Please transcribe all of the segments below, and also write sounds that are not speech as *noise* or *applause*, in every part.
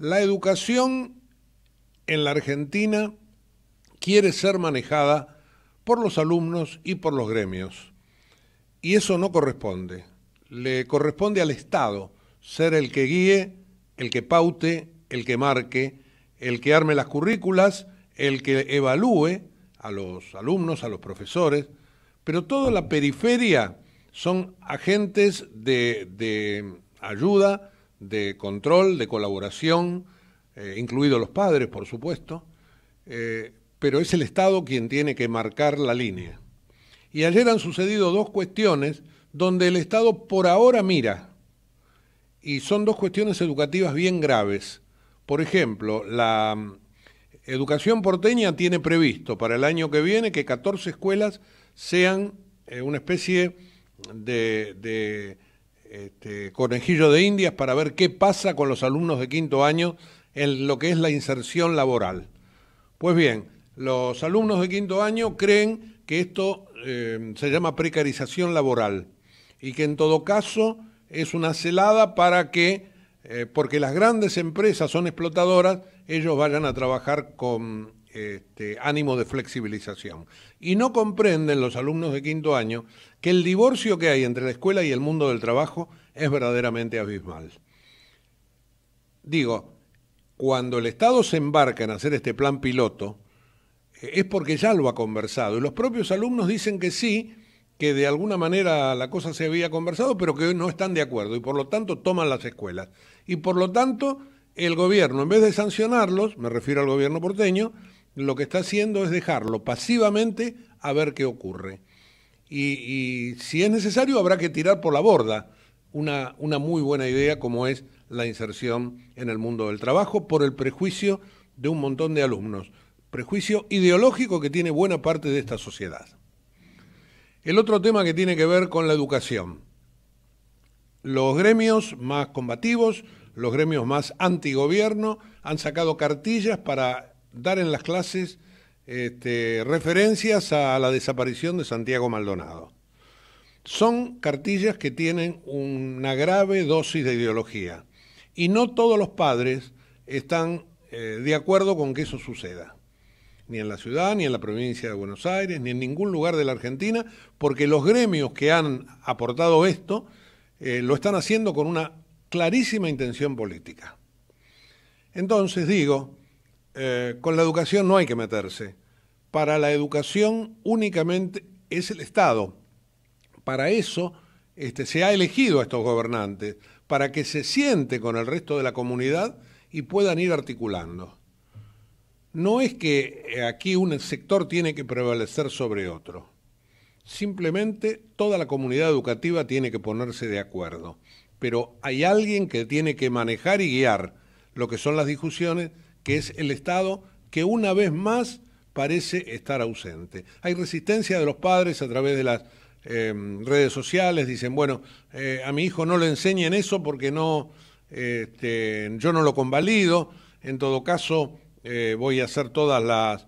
La educación en la Argentina quiere ser manejada por los alumnos y por los gremios. Y eso no corresponde. Le corresponde al Estado ser el que guíe, el que paute, el que marque, el que arme las currículas, el que evalúe a los alumnos, a los profesores, pero toda la periferia son agentes de, ayuda, de control, de colaboración, eh, incluidos los padres, por supuesto, eh, pero es el Estado quien tiene que marcar la línea. Y ayer han sucedido dos cuestiones donde el Estado por ahora mira, y son dos cuestiones educativas bien graves. Por ejemplo, la mm, educación porteña tiene previsto para el año que viene que 14 escuelas sean eh, una especie de este, Conejillo de Indias para ver qué pasa con los alumnos de quinto año en lo que es la inserción laboral. Pues bien, los alumnos de quinto año creen que esto eh, se llama precarización laboral y que en todo caso es una celada para que, eh, porque las grandes empresas son explotadoras, ellos vayan a trabajar con este, ánimo de flexibilización. Y no comprenden los alumnos de quinto año que el divorcio que hay entre la escuela y el mundo del trabajo es verdaderamente abismal. Digo, cuando el Estado se embarca en hacer este plan piloto, eh, es porque ya lo ha conversado. Y los propios alumnos dicen que sí, que de alguna manera la cosa se había conversado, pero que no están de acuerdo y por lo tanto toman las escuelas. Y por lo tanto, el gobierno, en vez de sancionarlos, me refiero al gobierno porteño, lo que está haciendo es dejarlo pasivamente a ver qué ocurre. Y, si es necesario, habrá que tirar por la borda una, una muy buena idea como es la inserción en el mundo del trabajo por el prejuicio de un montón de alumnos, prejuicio ideológico que tiene buena parte de esta sociedad. El otro tema que tiene que ver con la educación. Los gremios más combativos, los gremios más antigobierno, han sacado cartillas para dar en las clases este, referencias a la desaparición de Santiago Maldonado. Son cartillas que tienen una grave dosis de ideología y no todos los padres están eh, de acuerdo con que eso suceda, ni en la ciudad, ni en la provincia de Buenos Aires, ni en ningún lugar de la Argentina, porque los gremios que han aportado esto eh, lo están haciendo con una clarísima intención política. Entonces digo, eh, con la educación no hay que meterse. Para la educación únicamente es el Estado. Para eso este, se ha elegido a estos gobernantes, para que se siente con el resto de la comunidad y puedan ir articulando. No es que eh, aquí un sector tiene que prevalecer sobre otro. Simplemente toda la comunidad educativa tiene que ponerse de acuerdo. Pero hay alguien que tiene que manejar y guiar lo que son las discusiones que es el Estado que una vez más parece estar ausente. Hay resistencia de los padres a través de las eh, redes sociales, dicen, bueno, eh, a mi hijo no le enseñen eso porque no, este, yo no lo convalido, en todo caso eh, voy a hacer todas las,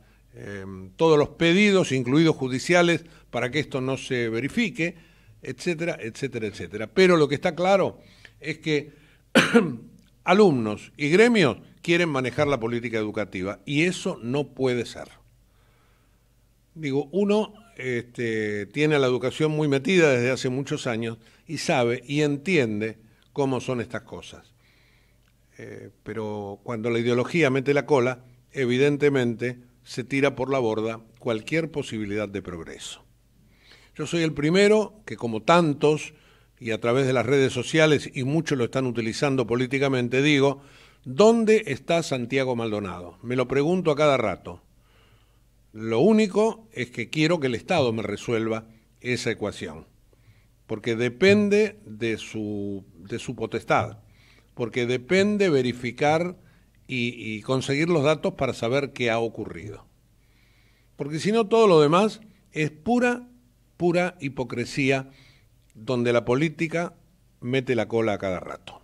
todos los pedidos, incluidos judiciales, para que esto no se verifique, etcétera, etcétera, etcétera. Pero lo que está claro es que *clears throat* alumnos y gremios quieren manejar la política educativa y eso no puede ser. Digo, uno este, tiene la educación muy metida desde hace muchos años y sabe y entiende cómo son estas cosas. Eh, pero cuando la ideología mete la cola, evidentemente se tira por la borda cualquier posibilidad de progreso. Yo soy el primero que, como tantos, y a través de las redes sociales, y muchos lo están utilizando políticamente, digo, ¿dónde está Santiago Maldonado? Me lo pregunto a cada rato. Lo único es que quiero que el Estado me resuelva esa ecuación, porque depende de su, de su potestad, porque depende verificar y conseguir los datos para saber qué ha ocurrido. Porque si no, todo lo demás es pura, pura hipocresía donde la política mete la cola a cada rato.